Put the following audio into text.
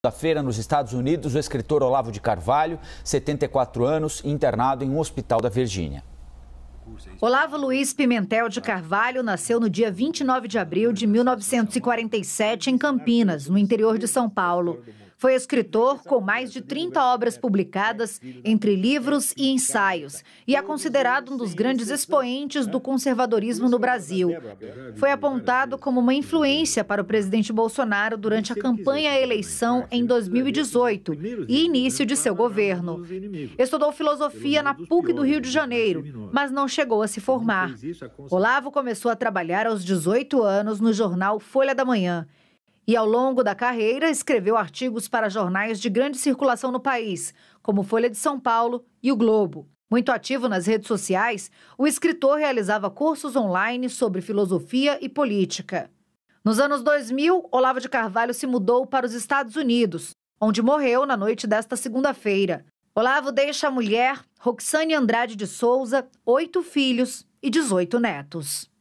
Segunda-feira, nos Estados Unidos, o escritor Olavo de Carvalho, 74 anos, internado em um hospital da Virgínia. Olavo Luiz Pimentel de Carvalho nasceu no dia 29 de abril de 1947 em Campinas, no interior de São Paulo. Foi escritor com mais de 30 obras publicadas, entre livros e ensaios, e é considerado um dos grandes expoentes do conservadorismo no Brasil. Foi apontado como uma influência para o presidente Bolsonaro durante a campanha à eleição em 2018 e início de seu governo. Estudou filosofia na PUC do Rio de Janeiro, mas não chegou a se formar. Olavo começou a trabalhar aos 18 anos no jornal Folha da Manhã e, ao longo da carreira, escreveu artigos para jornais de grande circulação no país, como Folha de São Paulo e o Globo. Muito ativo nas redes sociais, o escritor realizava cursos online sobre filosofia e política. Nos anos 2000, Olavo de Carvalho se mudou para os Estados Unidos, onde morreu na noite desta segunda-feira. Olavo deixa a mulher, Roxane Andrade de Souza, oito filhos e 18 netos.